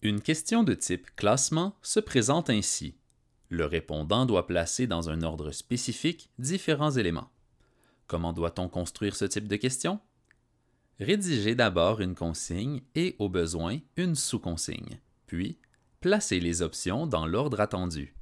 Une question de type classement se présente ainsi. Le répondant doit placer dans un ordre spécifique différents éléments. Comment doit-on construire ce type de question? Rédigez d'abord une consigne et, au besoin, une sous-consigne, puis placez les options dans l'ordre attendu.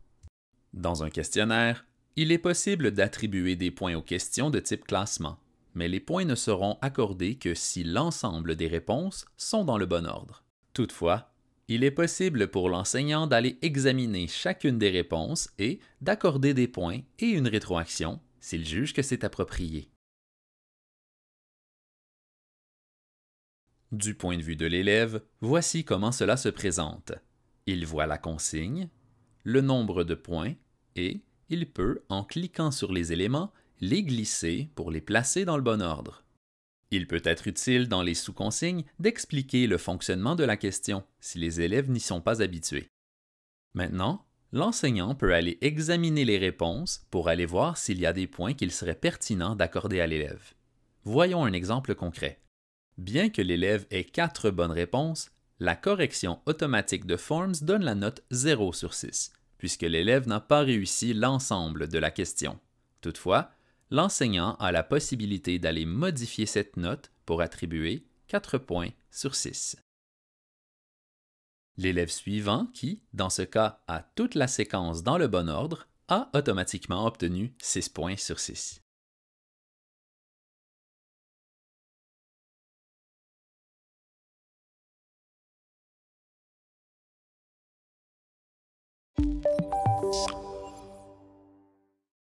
Dans un questionnaire, il est possible d'attribuer des points aux questions de type classement mais les points ne seront accordés que si l'ensemble des réponses sont dans le bon ordre. Toutefois, il est possible pour l'enseignant d'aller examiner chacune des réponses et d'accorder des points et une rétroaction s'il juge que c'est approprié. Du point de vue de l'élève, voici comment cela se présente. Il voit la consigne, le nombre de points et il peut, en cliquant sur les éléments, les glisser pour les placer dans le bon ordre. Il peut être utile dans les sous-consignes d'expliquer le fonctionnement de la question si les élèves n'y sont pas habitués. Maintenant, l'enseignant peut aller examiner les réponses pour aller voir s'il y a des points qu'il serait pertinent d'accorder à l'élève. Voyons un exemple concret. Bien que l'élève ait quatre bonnes réponses, la correction automatique de Forms donne la note 0 sur 6, puisque l'élève n'a pas réussi l'ensemble de la question. Toutefois, l'enseignant a la possibilité d'aller modifier cette note pour attribuer 4 points sur 6. L'élève suivant, qui, dans ce cas, a toute la séquence dans le bon ordre, a automatiquement obtenu 6 points sur 6.